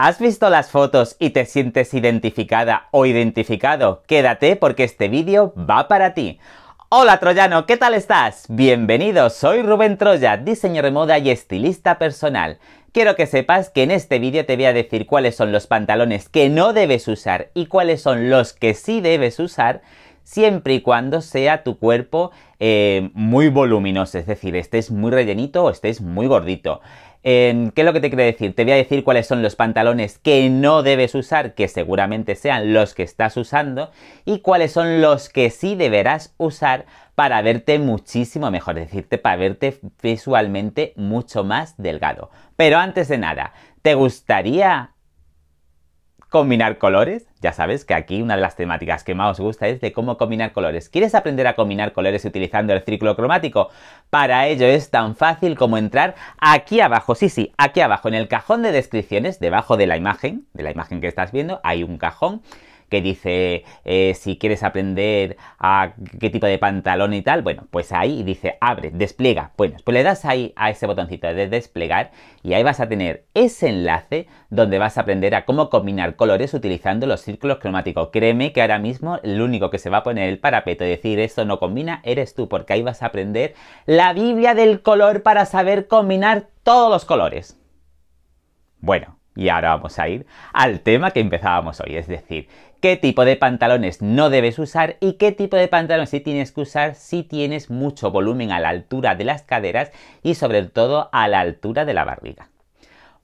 ¿Has visto las fotos y te sientes identificada o identificado? Quédate porque este vídeo va para ti. Hola Troyano, ¿qué tal estás? Bienvenido, soy Rubén Troya, diseñador de moda y estilista personal. Quiero que sepas que en este vídeo te voy a decir cuáles son los pantalones que no debes usar y cuáles son los que sí debes usar siempre y cuando sea tu cuerpo eh, muy voluminoso, es decir, estés muy rellenito o estés muy gordito. ¿Qué es lo que te quiero decir? Te voy a decir cuáles son los pantalones que no debes usar, que seguramente sean los que estás usando, y cuáles son los que sí deberás usar para verte muchísimo mejor, decirte, para verte visualmente mucho más delgado. Pero antes de nada, ¿te gustaría combinar colores. Ya sabes que aquí una de las temáticas que más os gusta es de cómo combinar colores. ¿Quieres aprender a combinar colores utilizando el círculo cromático? Para ello es tan fácil como entrar aquí abajo, sí, sí, aquí abajo, en el cajón de descripciones, debajo de la imagen, de la imagen que estás viendo, hay un cajón que dice eh, si quieres aprender a qué tipo de pantalón y tal, bueno, pues ahí dice abre, despliega. Bueno, pues le das ahí a ese botoncito de desplegar y ahí vas a tener ese enlace donde vas a aprender a cómo combinar colores utilizando los círculos cromáticos. Créeme que ahora mismo el único que se va a poner el parapeto y decir esto no combina eres tú, porque ahí vas a aprender la Biblia del color para saber combinar todos los colores. Bueno, y ahora vamos a ir al tema que empezábamos hoy, es decir, qué tipo de pantalones no debes usar y qué tipo de pantalones sí tienes que usar si tienes mucho volumen a la altura de las caderas y sobre todo a la altura de la barriga.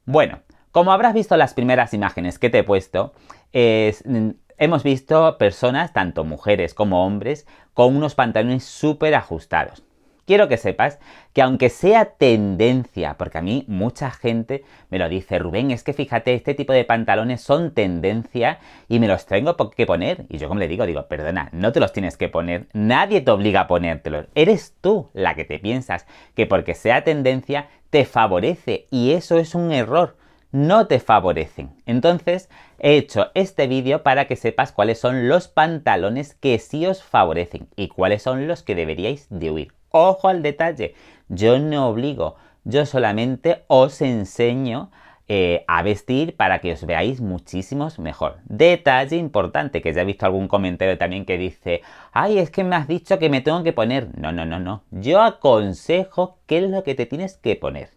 Bueno, como habrás visto las primeras imágenes que te he puesto, mm, hemos visto personas, tanto mujeres como hombres, con unos pantalones súper ajustados. Quiero que sepas que aunque sea tendencia, porque a mí mucha gente me lo dice, Rubén, es que fíjate, este tipo de pantalones son tendencia y me los tengo que poner. Y yo como le digo, digo, perdona, no te los tienes que poner, nadie te obliga a ponértelos. Eres tú la que te piensas que porque sea tendencia te favorece y eso es un error no te favorecen. Entonces, he hecho este vídeo para que sepas cuáles son los pantalones que sí os favorecen y cuáles son los que deberíais de huir. Ojo al detalle, yo no obligo, yo solamente os enseño eh, a vestir para que os veáis muchísimo mejor. Detalle importante, que ya he visto algún comentario también que dice, ay, es que me has dicho que me tengo que poner. No, no, no, no. Yo aconsejo qué es lo que te tienes que poner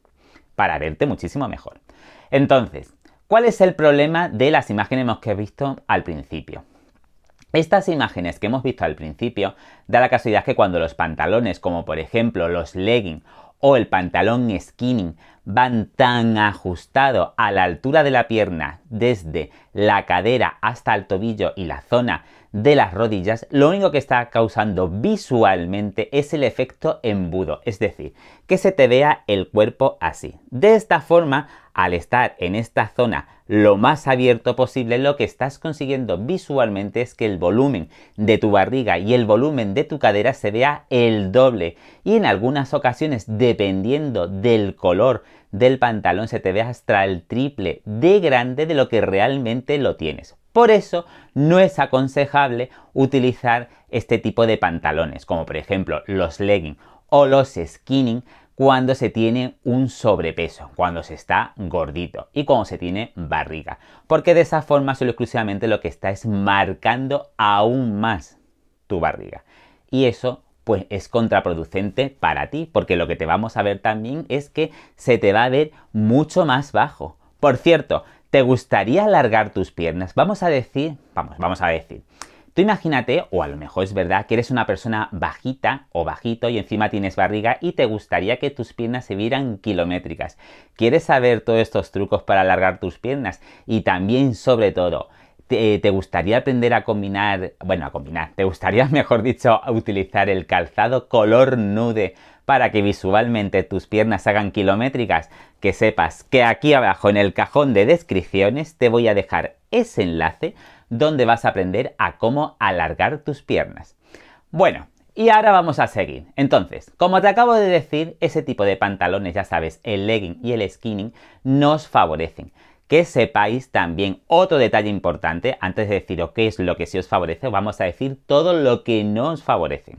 para verte muchísimo mejor. Entonces, ¿cuál es el problema de las imágenes que hemos visto al principio? Estas imágenes que hemos visto al principio da la casualidad que cuando los pantalones, como por ejemplo los leggings o el pantalón skinning, van tan ajustados a la altura de la pierna, desde la cadera hasta el tobillo y la zona de las rodillas, lo único que está causando visualmente es el efecto embudo, es decir, que se te vea el cuerpo así. De esta forma, al estar en esta zona lo más abierto posible, lo que estás consiguiendo visualmente es que el volumen de tu barriga y el volumen de tu cadera se vea el doble. Y en algunas ocasiones, dependiendo del color del pantalón, se te vea hasta el triple de grande de lo que realmente lo tienes. Por eso no es aconsejable utilizar este tipo de pantalones, como por ejemplo los leggings o los skinning, cuando se tiene un sobrepeso, cuando se está gordito y cuando se tiene barriga, porque de esa forma solo exclusivamente lo que está es marcando aún más tu barriga. Y eso pues es contraproducente para ti, porque lo que te vamos a ver también es que se te va a ver mucho más bajo. Por cierto, ¿Te gustaría alargar tus piernas? Vamos a decir, vamos, vamos a decir. Tú imagínate, o a lo mejor es verdad, que eres una persona bajita o bajito y encima tienes barriga y te gustaría que tus piernas se vieran kilométricas. ¿Quieres saber todos estos trucos para alargar tus piernas? Y también, sobre todo, ¿Te, gustaría aprender a combinar, bueno, a combinar, te gustaría, mejor dicho, utilizar el calzado color nude para que visualmente tus piernas hagan kilométricas? Que sepas que aquí abajo en el cajón de descripciones te voy a dejar ese enlace donde vas a aprender a cómo alargar tus piernas. Bueno, y ahora vamos a seguir. Entonces, como te acabo de decir, ese tipo de pantalones, ya sabes, el legging y el skinning, nos favorecen que sepáis también otro detalle importante, antes de deciros qué es lo que sí os favorece, vamos a decir todo lo que no os favorece.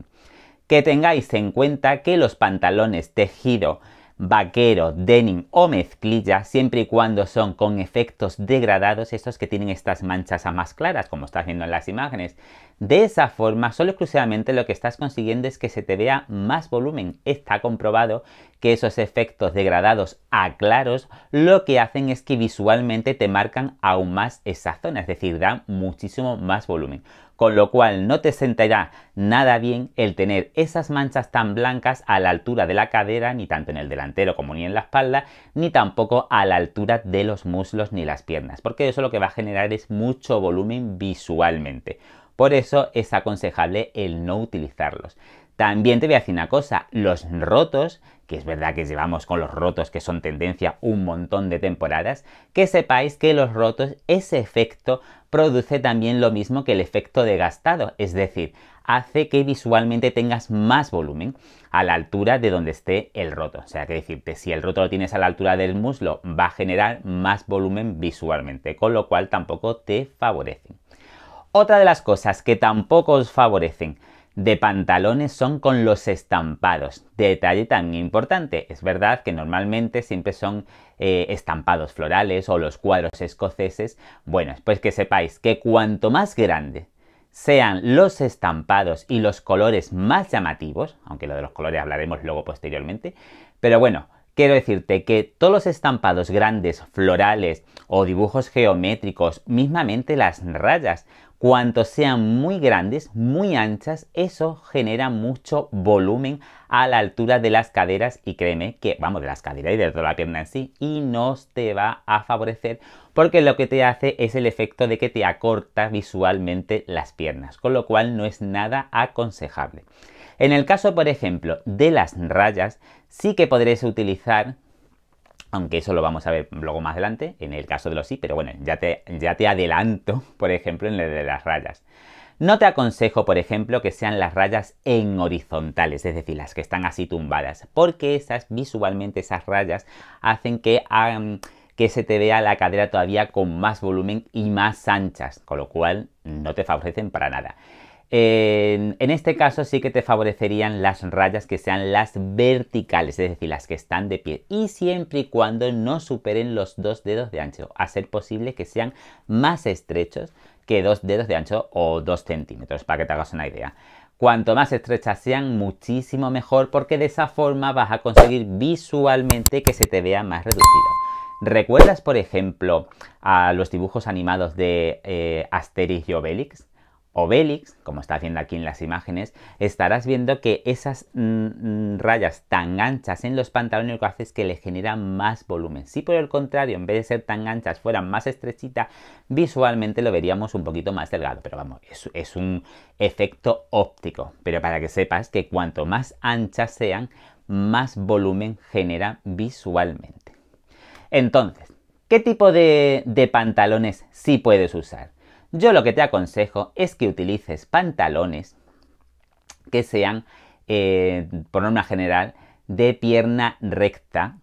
Que tengáis en cuenta que los pantalones tejido vaquero, denim o mezclilla, siempre y cuando son con efectos degradados, estos que tienen estas manchas a más claras, como está viendo en las imágenes, de esa forma, solo exclusivamente lo que estás consiguiendo es que se te vea más volumen. Está comprobado que esos efectos degradados a claros lo que hacen es que visualmente te marcan aún más esa zona, es decir, dan muchísimo más volumen. Con lo cual no te sentará nada bien el tener esas manchas tan blancas a la altura de la cadera, ni tanto en el delantero como ni en la espalda, ni tampoco a la altura de los muslos ni las piernas, porque eso lo que va a generar es mucho volumen visualmente. Por eso es aconsejable el no utilizarlos. También te voy a decir una cosa, los rotos, que es verdad que llevamos con los rotos que son tendencia un montón de temporadas, que sepáis que los rotos, ese efecto produce también lo mismo que el efecto de gastado, es decir, hace que visualmente tengas más volumen a la altura de donde esté el roto. O sea, que decirte, si el roto lo tienes a la altura del muslo, va a generar más volumen visualmente, con lo cual tampoco te favorecen. Otra de las cosas que tampoco os favorecen de pantalones son con los estampados. Detalle tan importante. Es verdad que normalmente siempre son eh, estampados florales o los cuadros escoceses. Bueno, pues que sepáis que cuanto más grande sean los estampados y los colores más llamativos, aunque lo de los colores hablaremos luego posteriormente, pero bueno, Quiero decirte que todos los estampados grandes, florales o dibujos geométricos, mismamente las rayas Cuanto sean muy grandes, muy anchas, eso genera mucho volumen a la altura de las caderas y créeme que, vamos, de las caderas y de toda la pierna en sí, y no te va a favorecer porque lo que te hace es el efecto de que te acorta visualmente las piernas, con lo cual no es nada aconsejable. En el caso, por ejemplo, de las rayas, sí que podréis utilizar aunque eso lo vamos a ver luego más adelante en el caso de los sí, pero bueno, ya te, ya te adelanto, por ejemplo, en el de las rayas. No te aconsejo, por ejemplo, que sean las rayas en horizontales, es decir, las que están así tumbadas, porque esas visualmente, esas rayas, hacen que, que se te vea la cadera todavía con más volumen y más anchas, con lo cual no te favorecen para nada en este caso sí que te favorecerían las rayas que sean las verticales, es decir, las que están de pie. Y siempre y cuando no superen los dos dedos de ancho, a ser posible que sean más estrechos que dos dedos de ancho o dos centímetros, para que te hagas una idea. Cuanto más estrechas sean, muchísimo mejor, porque de esa forma vas a conseguir visualmente que se te vea más reducido. ¿Recuerdas, por ejemplo, a los dibujos animados de eh, Asterix y Obelix? Obélix, como está haciendo aquí en las imágenes, estarás viendo que esas mm, mm, rayas tan anchas en los pantalones lo que hace es que le generan más volumen. Si por el contrario, en vez de ser tan anchas, fueran más estrechitas, visualmente lo veríamos un poquito más delgado. Pero vamos, es, un efecto óptico. Pero para que sepas que cuanto más anchas sean, más volumen genera visualmente. Entonces, ¿qué tipo de, de pantalones sí puedes usar? Yo lo que te aconsejo es que utilices pantalones que sean, eh, por norma general, de pierna recta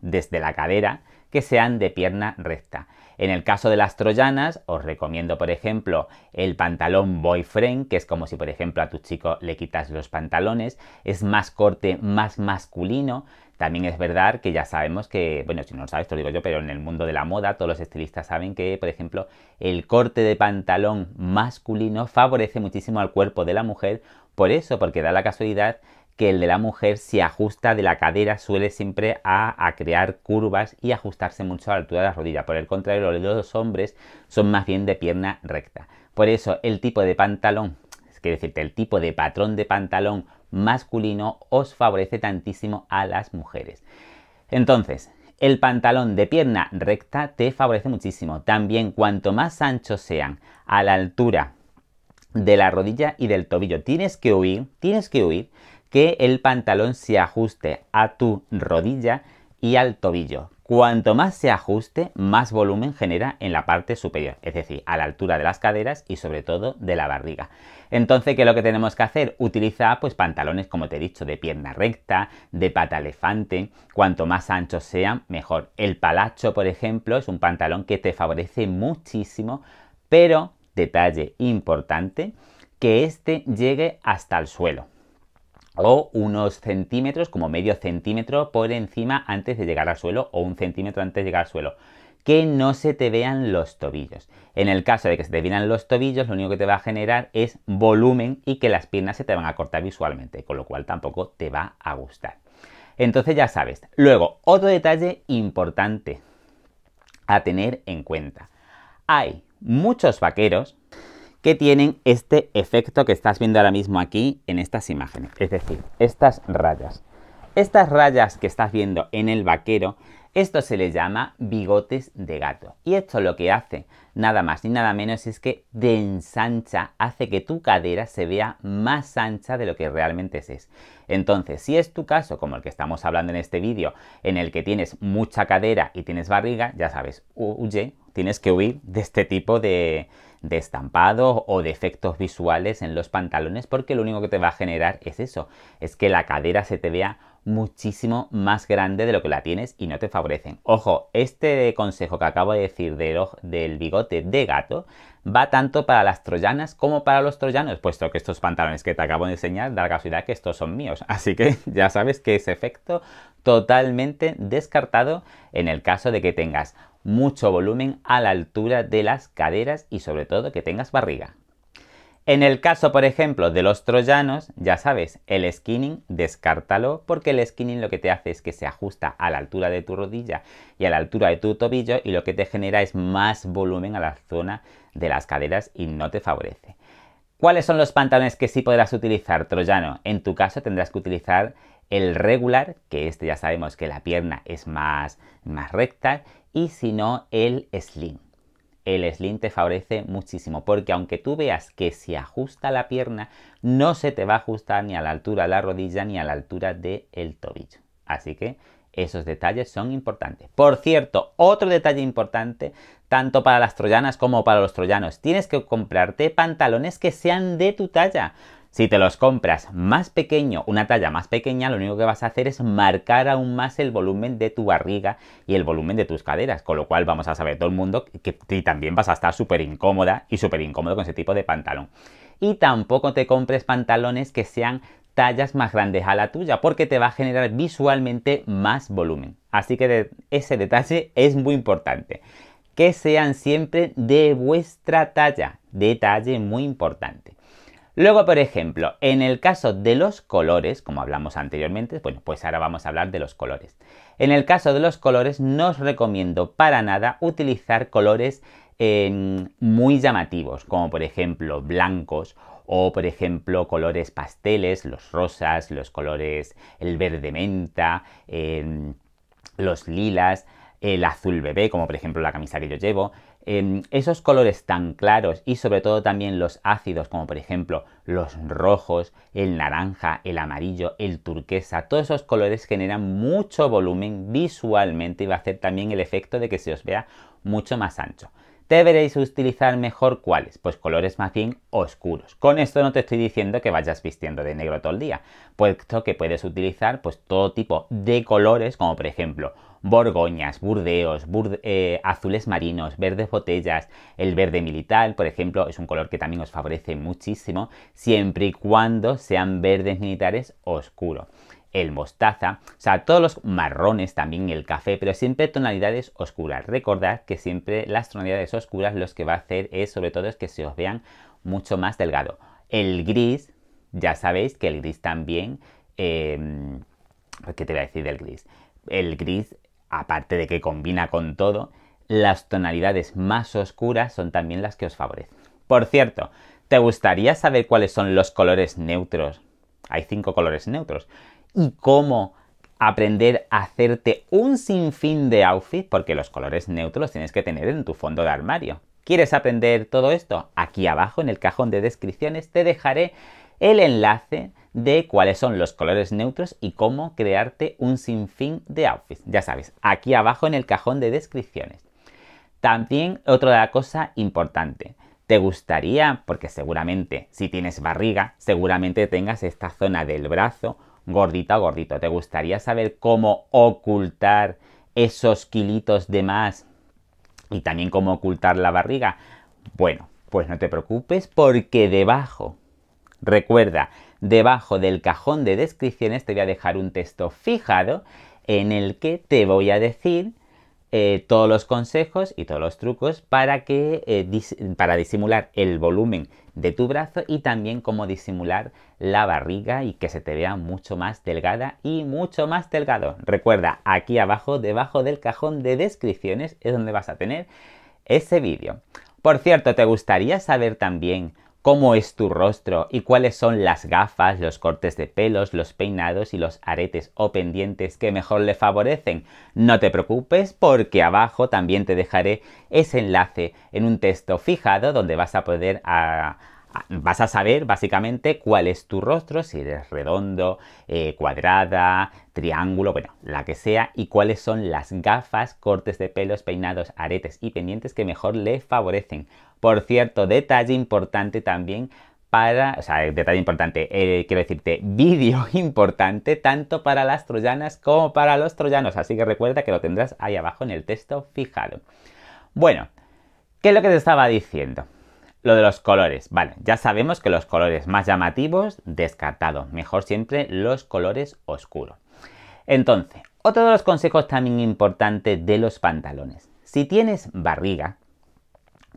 desde la cadera, que sean de pierna recta. En el caso de las troyanas, os recomiendo, por ejemplo, el pantalón boyfriend, que es como si, por ejemplo, a tu chico le quitas los pantalones. Es más corte, más masculino. También es verdad que ya sabemos que, bueno, si no lo sabes, te lo digo yo, pero en el mundo de la moda todos los estilistas saben que, por ejemplo, el corte de pantalón masculino favorece muchísimo al cuerpo de la mujer, por eso, porque da la casualidad que el de la mujer si ajusta de la cadera, suele siempre a, a crear curvas y ajustarse mucho a la altura de la rodilla. Por el contrario, los de los hombres son más bien de pierna recta. Por eso, el tipo de pantalón, es decir, el tipo de patrón de pantalón masculino os favorece tantísimo a las mujeres. Entonces, el pantalón de pierna recta te favorece muchísimo. También cuanto más anchos sean a la altura de la rodilla y del tobillo, tienes que huir, tienes que huir que el pantalón se ajuste a tu rodilla y al tobillo. Cuanto más se ajuste, más volumen genera en la parte superior, es decir, a la altura de las caderas y sobre todo de la barriga. Entonces, ¿qué es lo que tenemos que hacer? Utiliza pues pantalones, como te he dicho, de pierna recta, de pata elefante, cuanto más anchos sean, mejor. El palacho, por ejemplo, es un pantalón que te favorece muchísimo, pero, detalle importante, que éste llegue hasta el suelo o unos centímetros, como medio centímetro por encima antes de llegar al suelo o un centímetro antes de llegar al suelo. Que no se te vean los tobillos. En el caso de que se te vean los tobillos, lo único que te va a generar es volumen y que las piernas se te van a cortar visualmente, con lo cual tampoco te va a gustar. Entonces ya sabes. Luego, otro detalle importante a tener en cuenta. Hay muchos vaqueros que tienen este efecto que estás viendo ahora mismo aquí en estas imágenes. Es decir, estas rayas. Estas rayas que estás viendo en el vaquero, esto se le llama bigotes de gato. Y esto lo que hace nada más ni nada menos es que de ensancha hace que tu cadera se vea más ancha de lo que realmente es. Entonces, si es tu caso, como el que estamos hablando en este vídeo, en el que tienes mucha cadera y tienes barriga, ya sabes, huye, tienes que huir de este tipo de, de o de efectos visuales en los pantalones porque lo único que te va a generar es eso, es que la cadera se te vea muchísimo más grande de lo que la tienes y no te favorecen. Ojo, este consejo que acabo de decir del, del bigote de gato va tanto para las troyanas como para los troyanos, puesto que estos pantalones que te acabo de enseñar, da la casualidad que estos son míos. Así que ya sabes que es efecto totalmente descartado en el caso de que tengas mucho volumen a la altura de las caderas y sobre todo que tengas barriga. En el caso, por ejemplo, de los troyanos, ya sabes, el skinning, descártalo, porque el skinning lo que te hace es que se ajusta a la altura de tu rodilla y a la altura de tu tobillo y lo que te genera es más volumen a la zona de las caderas y no te favorece. ¿Cuáles son los pantalones que sí podrás utilizar, troyano? En tu caso tendrás que utilizar el regular, que este ya sabemos que la pierna es más, más recta, y si no, el slim el slim te favorece muchísimo, porque aunque tú veas que se ajusta la pierna, no se te va a ajustar ni a la altura de la rodilla ni a la altura del tobillo. Así que esos detalles son importantes. Por cierto, otro detalle importante, tanto para las troyanas como para los troyanos, tienes que comprarte pantalones que sean de tu talla. Si te los compras más pequeño, una talla más pequeña, lo único que vas a hacer es marcar aún más el volumen de tu barriga y el volumen de tus caderas, con lo cual vamos a saber todo el mundo que, también vas a estar súper incómoda y súper incómodo con ese tipo de pantalón. Y tampoco te compres pantalones que sean tallas más grandes a la tuya, porque te va a generar visualmente más volumen. Así que ese detalle es muy importante. Que sean siempre de vuestra talla. Detalle muy importante. Luego, por ejemplo, en el caso de los colores, como hablamos anteriormente, bueno, pues ahora vamos a hablar de los colores. En el caso de los colores, no os recomiendo para nada utilizar colores em, muy llamativos, como por ejemplo blancos o por ejemplo colores pasteles, los rosas, los colores, el verde menta, em, los lilas, el azul bebé, como por ejemplo la camisa que yo llevo esos colores tan claros y sobre todo también los ácidos, como por ejemplo los rojos, el naranja, el amarillo, el turquesa, todos esos colores generan mucho volumen visualmente y va a hacer también el efecto de que se os vea mucho más ancho. ¿Deberéis utilizar mejor cuáles? Pues colores más bien oscuros. Con esto no te estoy diciendo que vayas vistiendo de negro todo el día, puesto que puedes utilizar pues todo tipo de colores, como por ejemplo borgoñas, burdeos, eh, azules marinos, verdes botellas, el verde militar, por ejemplo, es un color que también os favorece muchísimo, siempre y cuando sean verdes militares oscuros el mostaza, o sea, todos los marrones, también el café, pero siempre tonalidades oscuras. Recordad que siempre las tonalidades oscuras los que va a hacer es, sobre todo, es que se os vean mucho más delgado. El gris, ya sabéis que el gris también, eh, ¿qué te voy a decir del gris? El gris aparte de que combina con todo, las tonalidades más oscuras son también las que os favorecen. Por cierto, ¿te gustaría saber cuáles son los colores neutros? Hay cinco colores neutros. ¿Y cómo aprender a hacerte un sinfín de outfit? Porque los colores neutros los tienes que tener en tu fondo de armario. ¿Quieres aprender todo esto? Aquí abajo en el cajón de descripciones te dejaré el enlace de cuáles son los colores neutros y cómo crearte un sinfín de outfits. Ya sabes, aquí abajo en el cajón de descripciones. También otra cosa importante. ¿Te gustaría, porque seguramente si tienes barriga, seguramente tengas esta zona del brazo gordita o gordito, ¿te gustaría saber cómo ocultar esos kilitos de más y también cómo ocultar la barriga? Bueno, pues no te preocupes porque debajo, recuerda, Debajo del cajón de descripciones te voy a dejar un texto fijado en el que te voy a decir eh, todos los consejos y todos los trucos eh, para disimular el volumen de tu brazo y también cómo disimular la barriga y que se te vea mucho más delgada y mucho más delgado. Recuerda, aquí abajo, debajo del cajón de descripciones es donde vas a tener ese vídeo. Por cierto, ¿te gustaría saber también cómo es tu rostro y cuáles son las gafas, los cortes de pelos, los peinados y los aretes o pendientes que mejor le favorecen. No te preocupes porque abajo también te dejaré ese enlace en un texto fijado donde vas a poder ah, vas a saber básicamente cuál es tu rostro, si eres redondo, eh, cuadrada, triángulo, bueno, la que sea, y cuáles son las gafas, cortes de pelos, peinados, aretes y pendientes que mejor le favorecen. Por cierto, detalle importante también para, o sea, detalle importante, eh, quiero decirte, vídeo importante tanto para las troyanas como para los troyanos, así que recuerda que lo tendrás ahí abajo en el texto fijado. Bueno, ¿qué es lo que te estaba diciendo? Lo de los colores, vale, ya sabemos que los colores más llamativos, descartados, mejor siempre los colores oscuros. Entonces, otro de los consejos también importantes de los pantalones. Si tienes barriga,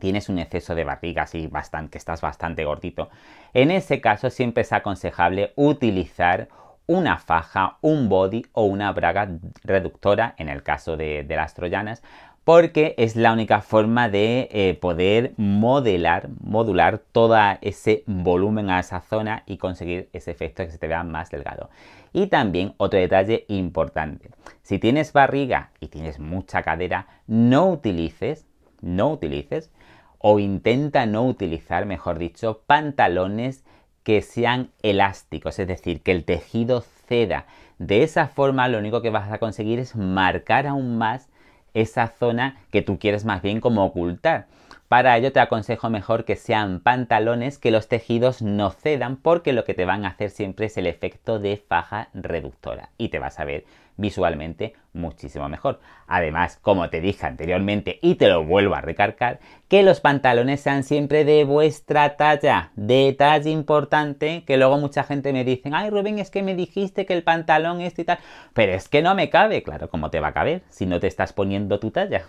tienes un exceso de barriga, así bastante, que estás bastante gordito, en ese caso siempre es aconsejable utilizar una faja, un body o una braga reductora, en el caso de las troyanas, porque es la única forma de eh, poder modelar, modular todo ese volumen a esa zona y conseguir ese efecto que se te vea más delgado. Y también otro detalle importante, si tienes barriga y tienes mucha cadera, no utilices, no utilices o intenta no utilizar, mejor dicho, pantalones que sean elásticos, es decir, que el tejido ceda. De esa forma lo único que vas a conseguir es marcar aún más esa zona que tú quieres más bien como ocultar. Para ello te aconsejo mejor que sean pantalones que los tejidos no cedan porque lo que te van a hacer siempre es el efecto de faja reductora y te vas a ver visualmente muchísimo mejor. Además, como te dije anteriormente y te lo vuelvo a recargar, que los pantalones sean siempre de vuestra talla. Detalle importante que luego mucha gente me dice, ay Rubén, es que me dijiste que el pantalón es este y tal, pero es que no me cabe, claro, ¿cómo te va a caber si no te estás poniendo tu talla?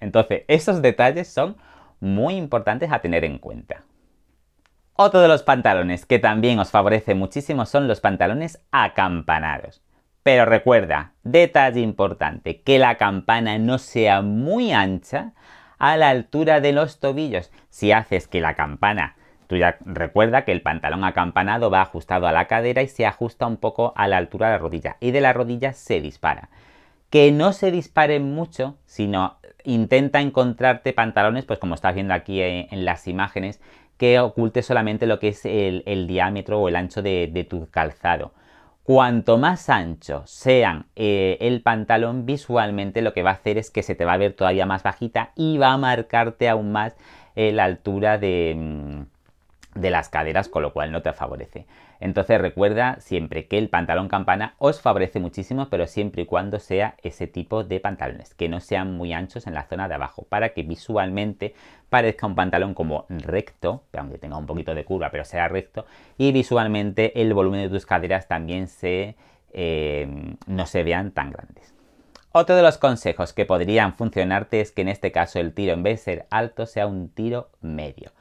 Entonces, esos detalles son muy importantes a tener en cuenta. Otro de los pantalones que también os favorece muchísimo son los pantalones acampanados. Pero recuerda, detalle importante, que la campana no sea muy ancha a la altura de los tobillos. Si haces que la campana, tú ya recuerda que el pantalón acampanado va ajustado a la cadera y se ajusta un poco a la altura de la rodilla y de la rodilla se dispara. Que no se dispare mucho, sino intenta encontrarte pantalones, pues como estás viendo aquí eh, en, las imágenes, que oculte solamente lo que es el, diámetro o el ancho de, tu calzado. Cuanto más ancho sean eh, el pantalón, visualmente lo que va a hacer es que se te va a ver todavía más bajita y va a marcarte aún más eh, la altura de... Mm, de las caderas, con lo cual no te favorece. Entonces recuerda siempre que el pantalón campana os favorece muchísimo, pero siempre y cuando sea ese tipo de pantalones, que no sean muy anchos en la zona de abajo, para que visualmente parezca un pantalón como recto, aunque tenga un poquito de curva, pero sea recto, y visualmente el volumen de tus caderas también se, eh, no se vean tan grandes. Otro de los consejos que podrían funcionarte es que en este caso el tiro en vez de ser alto sea un tiro medio.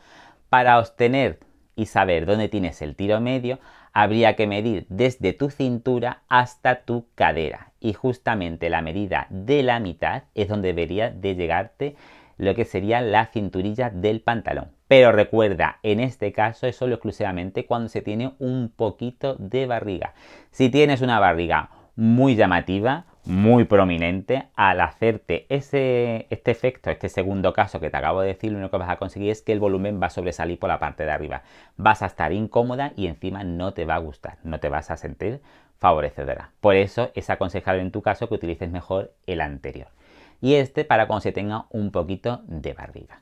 Para obtener y saber dónde tienes el tiro medio, habría que medir desde tu cintura hasta tu cadera. Y justamente la medida de la mitad es donde debería de llegarte lo que sería la cinturilla del pantalón. Pero recuerda, en este caso es solo exclusivamente cuando se tiene un poquito de barriga. Si tienes una barriga muy llamativa, muy prominente, al hacerte ese, este efecto, este segundo caso que te acabo de decir, lo único que vas a conseguir es que el volumen va a sobresalir por la parte de arriba. Vas a estar incómoda y encima no te va a gustar, no te vas a sentir favorecedora. Por eso es aconsejable en tu caso que utilices mejor el anterior. Y este para cuando se tenga un poquito de barriga.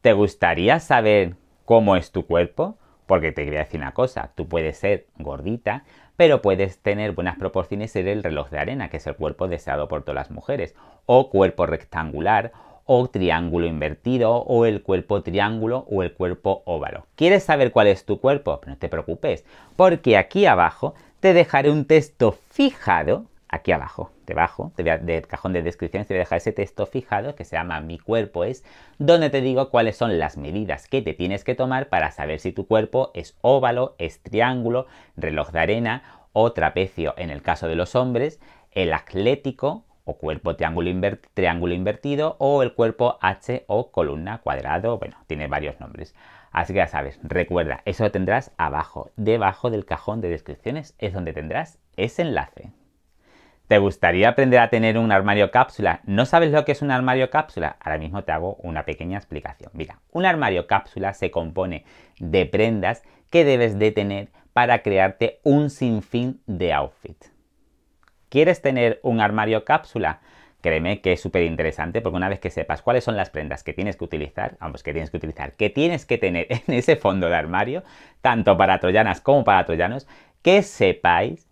¿Te gustaría saber cómo es tu cuerpo? Porque te quería decir una cosa, tú puedes ser gordita, pero puedes tener buenas proporciones ser el reloj de arena, que es el cuerpo deseado por todas las mujeres, o cuerpo rectangular, o triángulo invertido, o el cuerpo triángulo, o el cuerpo óvalo. ¿Quieres saber cuál es tu cuerpo? Pues no te preocupes, porque aquí abajo te dejaré un texto fijado aquí abajo, debajo del cajón de descripciones te voy a dejar ese texto fijado que se llama Mi cuerpo es, donde te digo cuáles son las medidas que te tienes que tomar para saber si tu cuerpo es óvalo, es triángulo, reloj de arena o trapecio en el caso de los hombres, el atlético o cuerpo triángulo, triángulo invertido o el cuerpo H o columna cuadrado, bueno, tiene varios nombres. Así que ya sabes, recuerda, eso lo tendrás abajo, debajo del cajón de descripciones es donde tendrás ese enlace. ¿Te gustaría aprender a tener un armario cápsula? ¿No sabes lo que es un armario cápsula? Ahora mismo te hago una pequeña explicación. Mira, un armario cápsula se compone de prendas que debes de tener para crearte un sinfín de outfit. ¿Quieres tener un armario cápsula? Créeme que es súper interesante porque una vez que sepas cuáles son las prendas que tienes que utilizar, vamos, que tienes que utilizar, que tienes que tener en ese fondo de armario, tanto para troyanas como para troyanos, que sepáis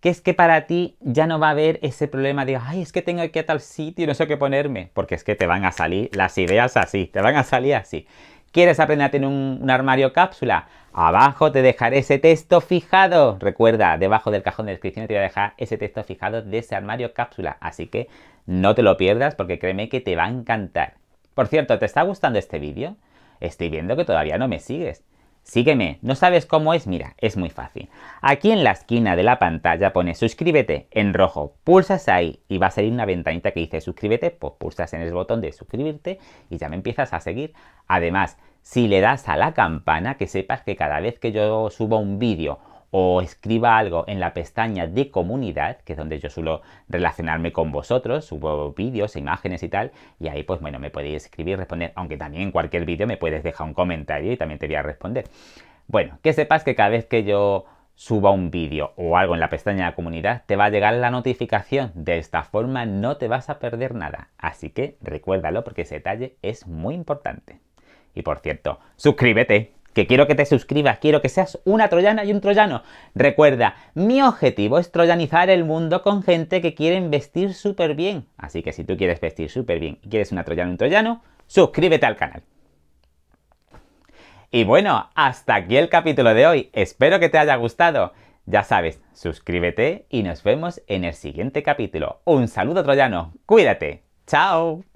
que es que para ti ya no va a haber ese problema de, ay, es que tengo que ir a tal sitio y no sé qué ponerme, porque es que te van a salir las ideas así, te van a salir así. ¿Quieres aprender a tener un, un armario cápsula? Abajo te dejaré ese texto fijado. Recuerda, debajo del cajón de descripción te voy a dejar ese texto fijado de ese armario cápsula. Así que no te lo pierdas porque créeme que te va a encantar. Por cierto, ¿te está gustando este vídeo? Estoy viendo que todavía no me sigues. Sígueme, ¿no sabes cómo es? Mira, es muy fácil. Aquí en la esquina de la pantalla pone suscríbete en rojo, pulsas ahí y va a salir una ventanita que dice suscríbete, pues pulsas en el botón de suscribirte y ya me empiezas a seguir. Además, si le das a la campana, que sepas que cada vez que yo subo un vídeo o escriba algo en la pestaña de comunidad, que es donde yo suelo relacionarme con vosotros, subo vídeos, imágenes y tal, y ahí pues bueno, me podéis escribir, responder, aunque también en cualquier vídeo me puedes dejar un comentario y también te voy a responder. Bueno, que sepas que cada vez que yo suba un vídeo o algo en la pestaña de comunidad, te va a llegar la notificación. De esta forma no te vas a perder nada. Así que recuérdalo porque ese detalle es muy importante. Y por cierto, suscríbete que quiero que te suscribas, quiero que seas una troyana y un troyano. Recuerda, mi objetivo es troyanizar el mundo con gente que quiere vestir súper bien. Así que si tú quieres vestir súper bien y quieres una troyana y un troyano, suscríbete al canal. Y bueno, hasta aquí el capítulo de hoy. Espero que te haya gustado. Ya sabes, suscríbete y nos vemos en el siguiente capítulo. Un saludo troyano. Cuídate. Chao.